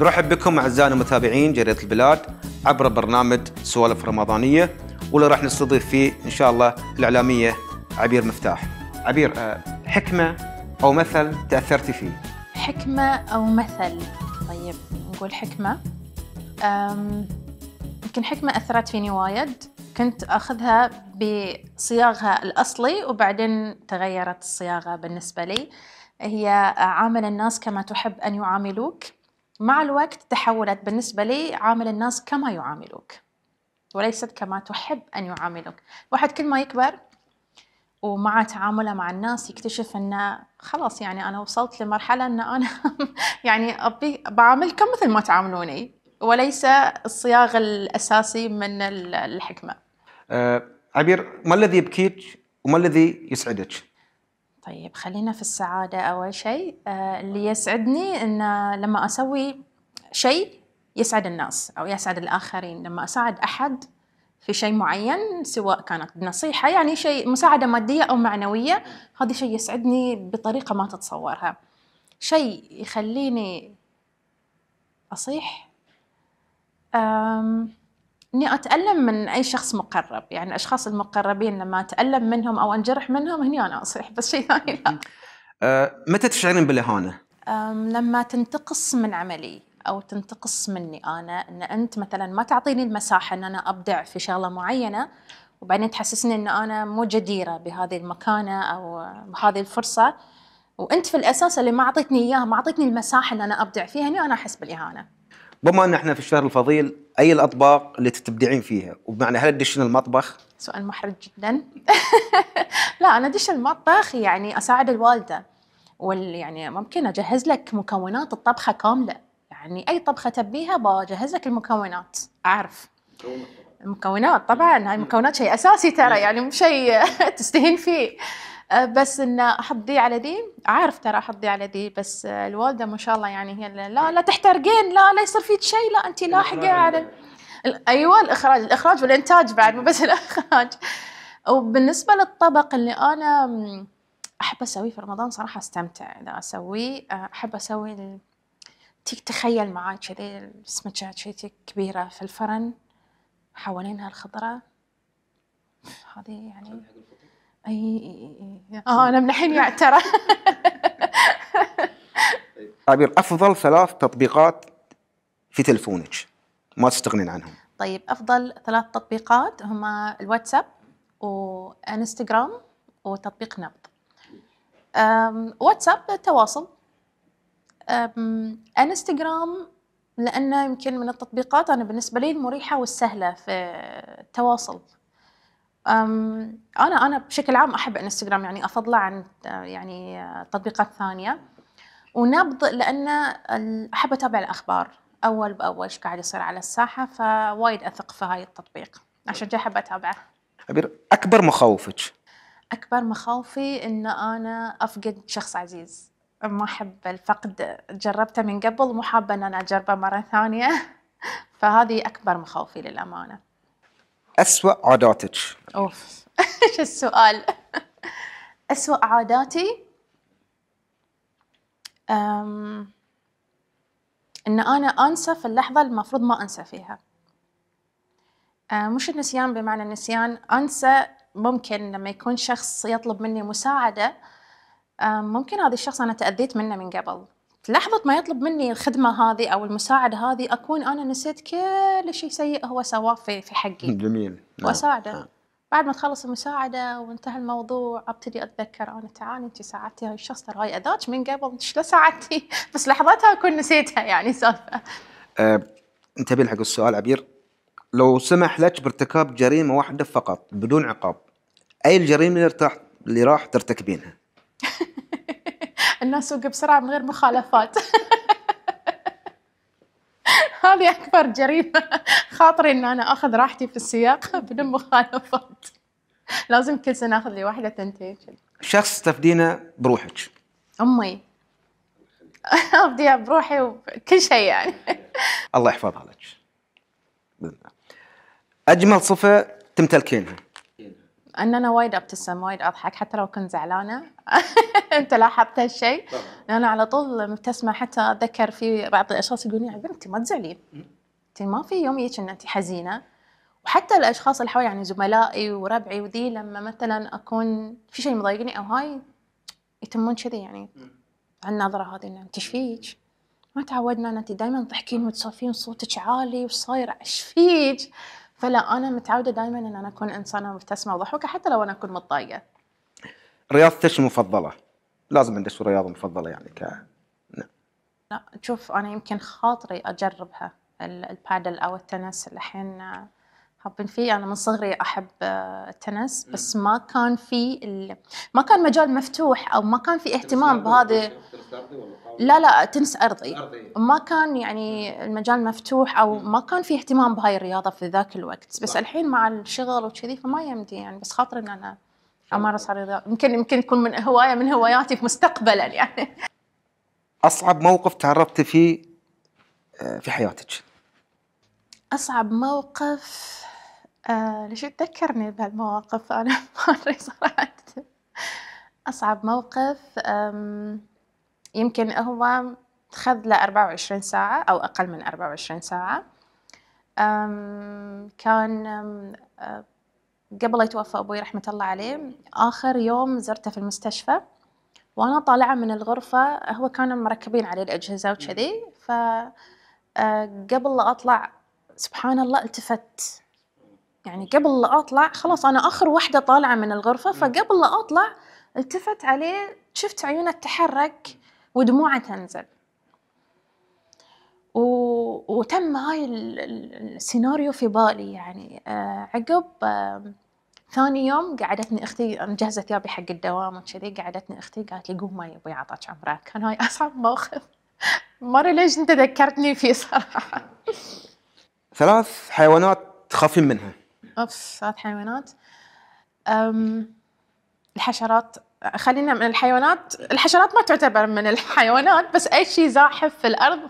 نرحب بكم اعزائنا متابعين جريده البلاد عبر برنامج سوالف رمضانيه واللي راح نستضيف فيه ان شاء الله الاعلاميه عبير مفتاح. عبير آه، حكمه او مثل تاثرتي فيه. حكمه او مثل طيب نقول حكمه يمكن حكمه اثرت فيني وايد كنت اخذها بصياغها الاصلي وبعدين تغيرت الصياغه بالنسبه لي. هي آه، عامل الناس كما تحب ان يعاملوك مع الوقت تحولت بالنسبة لي عامل الناس كما يعاملوك وليست كما تحب أن يعاملوك الواحد كل ما يكبر ومع تعامله مع الناس يكتشف انه خلاص يعني انا وصلت لمرحله ان انا يعني ابي بعاملكم مثل ما تعاملوني وليس الصياغ الاساسي من الحكمه. أه عبير ما الذي يبكيك وما الذي يسعدك؟ طيب خلينا في السعادة أول شيء آه، اللي يسعدني إن لما أسوي شيء يسعد الناس أو يسعد الآخرين لما أساعد أحد في شيء معين سواء كانت بنصيحة يعني شيء مساعدة مادية أو معنوية هذا شيء يسعدني بطريقة ما تتصورها شيء يخليني أصيح أم اني اتالم من اي شخص مقرب يعني الاشخاص المقربين لما اتالم منهم او انجرح منهم هني انا اصيح بس شيء ثاني لا آه، متى تشعرين بالاهانه لما تنتقص من عملي او تنتقص مني انا ان انت مثلا ما تعطيني المساحه ان انا ابدع في شغله معينه وبعدين تحسسني ان انا مو جديره بهذه المكانه او بهذه الفرصه وانت في الاساس اللي ما اعطيتني اياها ما اعطيتني المساحه ان انا ابدع فيها هني انا احس بالاهانه بما ان احنا في الشهر الفضيل اي الاطباق اللي تبدعين فيها وبمعنى هل تدشين المطبخ سؤال محرج جدا لا انا ادش المطبخ يعني اساعد الوالده وال يعني ممكن اجهز لك مكونات الطبخه كامله يعني اي طبخه تبيها بجهز لك المكونات اعرف المكونات طبعا هاي المكونات شيء اساسي ترى يعني مو شيء تستهين فيه أه، بس ان احط دي على دي عارف ترى احط دي على دي بس أه، الوالده ما شاء الله يعني هي لا لا تحترقين لا لا يصير فيك شيء لا انت لاحقه على ايوه الاخراج الاخراج والانتاج بعد مو بس الاخراج وبالنسبه للطبق اللي انا احب اسويه في رمضان صراحه استمتع اذا اسويه أه، احب اسوي تيك تخيل معاي كذي السمكه شيء كبيره في الفرن حوالينها الخضره هذه يعني اي اه انا من الحين ترى طيب افضل ثلاث تطبيقات في تلفونك ما تستغنين عنهم طيب افضل ثلاث تطبيقات هما الواتساب وانستغرام وتطبيق نبض واتساب تواصل انستغرام لانه يمكن من التطبيقات انا بالنسبه لي المريحه والسهله في التواصل انا انا بشكل عام احب انستغرام يعني افضله عن يعني تطبيقات ثانيه ونبض لان احب اتابع الاخبار اول باول ايش قاعد يصير على الساحه فوايد اثق في هاي التطبيق عشان جاي احب اتابعه عبير اكبر مخاوفك اكبر مخاوفي ان انا افقد شخص عزيز ما احب الفقد جربته من قبل ومو حابه ان انا اجربه مره ثانيه فهذه اكبر مخاوفي للامانه أسوأ عاداتك أوف شو السؤال أسوأ عاداتي أم... إن أنا أنسى في اللحظة المفروض ما أنسى فيها أه، مش النسيان بمعنى النسيان أنسى ممكن لما يكون شخص يطلب مني مساعدة أه، ممكن هذا الشخص أنا تأذيت منه من قبل لحظة ما يطلب مني الخدمة هذه أو المساعدة هذه أكون أنا نسيت كل شيء سيء هو سواه في في حقي. جميل. نعم. وأساعده. نعم. بعد ما تخلص المساعدة وانتهى الموضوع أبتدي أتذكر أنا تعالي أنت ساعدتي هاي الشخص ترى هاي أذاك من قبل أنت شلون ساعدتي؟ بس لحظتها أكون نسيتها يعني سالفة. أه انتبه حق السؤال عبير لو سمح لك بارتكاب جريمة واحدة فقط بدون عقاب أي الجريمة اللي راح ترتكبينها؟ الناس سوق بسرعه من غير مخالفات هذه اكبر جريمه خاطري ان انا اخذ راحتي في السياق بدون مخالفات لازم كل سنه اخذ لي واحده ثنتين شخص تفدينه بروحك امي افديها بروحي وكل شيء يعني الله يحفظها لك باذن الله اجمل صفه تمتلكينها ان انا وايد ابتسم وايد اضحك حتى لو كنت زعلانه انت لاحظت هالشيء انا على طول مبتسمه حتى اتذكر في بعض الاشخاص يقولون يعني انت ما تزعلين انت ما في يوم هيك ان انت حزينه وحتى الاشخاص اللي حولي يعني زملائي وربعي وذي لما مثلا اكون في شيء مضايقني او هاي يتمون كذي يعني على النظره هذه ان انت ايش فيك؟ ما تعودنا ان انت دائما تضحكين وتسولفين صوتك عالي وصايره ايش فيك؟ فلا انا متعوده دائما ان انا اكون انسانه مبتسمه وضحوكه حتى لو انا اكون متضايقه. رياضتك المفضله؟ لازم عندك رياضه مفضله يعني ك نعم. لا, شوف انا يمكن خاطري اجربها البادل او التنس الحين حابين فيه انا من صغري احب آه، التنس بس ما كان في ال... ما كان مجال مفتوح او ما كان في اهتمام بهذا لا لا تنس ارضي ما كان يعني المجال مفتوح او ما كان في اهتمام بهاي الرياضه في ذاك الوقت بس نعم. الحين مع الشغل وكذي فما يمدي يعني بس خاطر ان انا امارس الرياضه يمكن يمكن تكون من هوايه من هواياتي مستقبلا يعني اصعب موقف تعرضت فيه آه، في حياتك اصعب موقف آه، ليش تذكرني بهالمواقف أنا ادري صراحة أصعب موقف يمكن هو خذ له 24 ساعة أو أقل من 24 ساعة كان آه، قبل يتوفى أبوي رحمة الله عليه آخر يوم زرته في المستشفى وأنا طالعة من الغرفة هو كانوا مركبين عليه الأجهزة وكذي فقبل آه، لا أطلع سبحان الله التفت يعني قبل لا اطلع خلاص انا اخر واحده طالعه من الغرفه فقبل لا اطلع التفت عليه شفت عيونه تتحرك ودموعه تنزل و... وتم هاي السيناريو في بالي يعني آه، عقب ثاني يوم قعدتني اختي مجهزه ثيابي حق الدوام وكذي قعدتني اختي قالت لي قومي يبي يعطاك عمرك كان هاي اصعب موقف مره ليش انت ذكرتني فيه صراحه ثلاث حيوانات تخافين منها اوف ثلاث حيوانات أم الحشرات خلينا من الحيوانات الحشرات ما تعتبر من الحيوانات بس اي شيء زاحف في الارض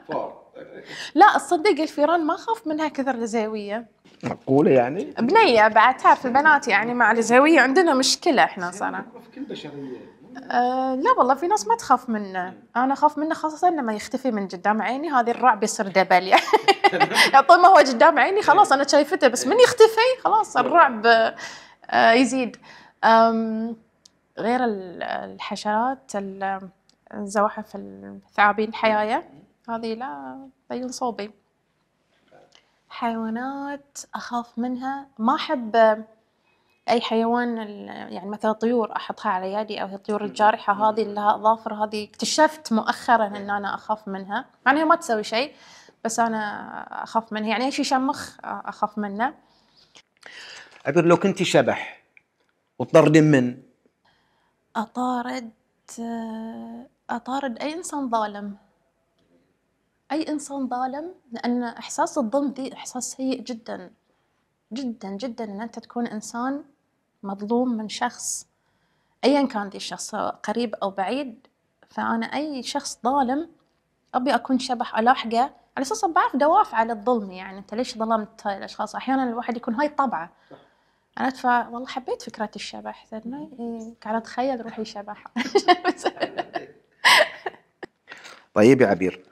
لا تصدق الفيران ما اخاف منها كثر الزاويه معقوله يعني؟ بنيه بعد تعرف البنات يعني مع الزاويه عندنا مشكله احنا صراحه كل آه، لا والله في ناس ما تخاف منه انا اخاف منه خاصه لما يختفي من قدام عيني هذه الرعب يصير دبل يعني طول ما هو قدام عيني خلاص انا شايفته بس من يختفي خلاص الرعب آه، يزيد غير الحشرات الزواحف الثعابين الحيايه هذه لا بين صوبي حيوانات اخاف منها ما احب اي حيوان يعني مثلا طيور احطها على يدي او الطيور الجارحه هذه اللي لها اظافر هذه اكتشفت مؤخرا إيه. ان انا اخاف منها مع يعني انها ما تسوي شيء بس انا اخاف منها يعني اي شيء شمخ اخاف منه اقول لو كنت شبح وتطردين من اطارد اطارد اي انسان ظالم اي انسان ظالم لان احساس الظلم دي احساس سيء جدا جدا جدا ان انت تكون انسان مظلوم من شخص ايا كان ذي الشخص قريب او بعيد فانا اي شخص ظالم ابي اكون شبح الاحقه على اساس بعرف دوافع على الظلم يعني انت ليش ظلمت هاي الاشخاص احيانا الواحد يكون هاي طبعه انا ف والله حبيت فكره الشبح قاعده اتخيل روحي شبح طيب يا عبير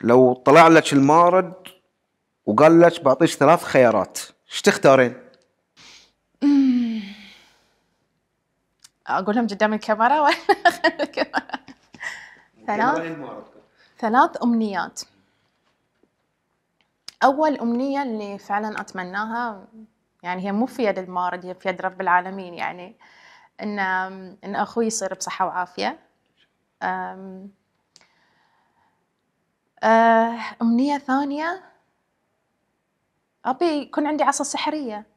لو طلع لك المارد وقال لك بعطيك ثلاث خيارات ايش تختارين؟ اقولهم قدام الكاميرا ولا الكاميرا ثلاث يعني ثلاث امنيات اول امنيه اللي فعلا اتمناها يعني هي مو في يد المارد هي في يد رب العالمين يعني ان ان اخوي يصير بصحه وعافيه أه، امنيه ثانيه ابي يكون عندي عصا سحريه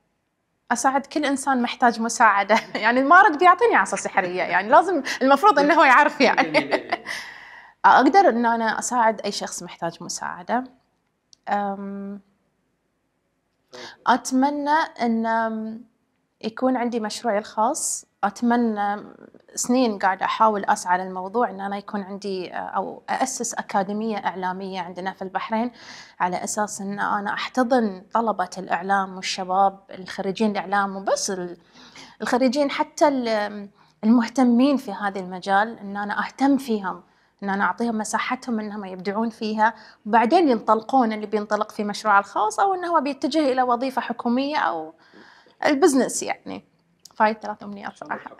اساعد كل انسان محتاج مساعده يعني رد بيعطيني عصا سحريه يعني لازم المفروض انه هو يعرف يعني اقدر ان انا اساعد اي شخص محتاج مساعده طيب. اتمنى ان يكون عندي مشروعي الخاص أتمنى سنين قاعدة أحاول أسعى للموضوع إن أنا يكون عندي أو أسس أكاديمية إعلامية عندنا في البحرين على أساس إن أنا أحتضن طلبة الإعلام والشباب الخريجين الإعلام وبس الخريجين حتى المهتمين في هذا المجال إن أنا أهتم فيهم ان انا اعطيهم مساحتهم انهم يبدعون فيها وبعدين ينطلقون اللي بينطلق في مشروعه الخاص او انه بيتجه الى وظيفه حكوميه او البزنس يعني فهي الثلاث امنيات صراحه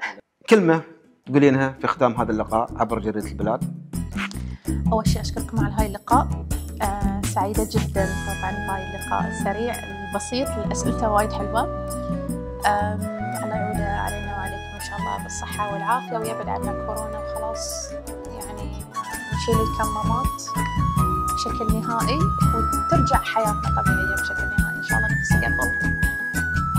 كلمه تقولينها في ختام هذا اللقاء عبر جريده البلاد اول شيء اشكركم على هاي اللقاء آه سعيده جدا طبعا بهاي اللقاء السريع البسيط الاسئله وايد حلوه الله يعود علينا وعليكم ان شاء الله بالصحه والعافيه ويبعد عنا كورونا وخلاص يعني نشيل الكمامات بشكل نهائي وترجع حياتنا طبيعيه بشكل نهائي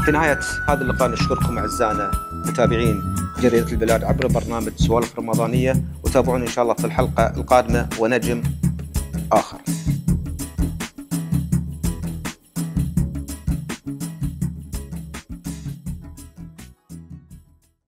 في نهاية هذا اللقاء نشكركم أعزائنا متابعين جريدة البلاد عبر برنامج سوالف رمضانية وتابعونا إن شاء الله في الحلقة القادمة ونجم آخر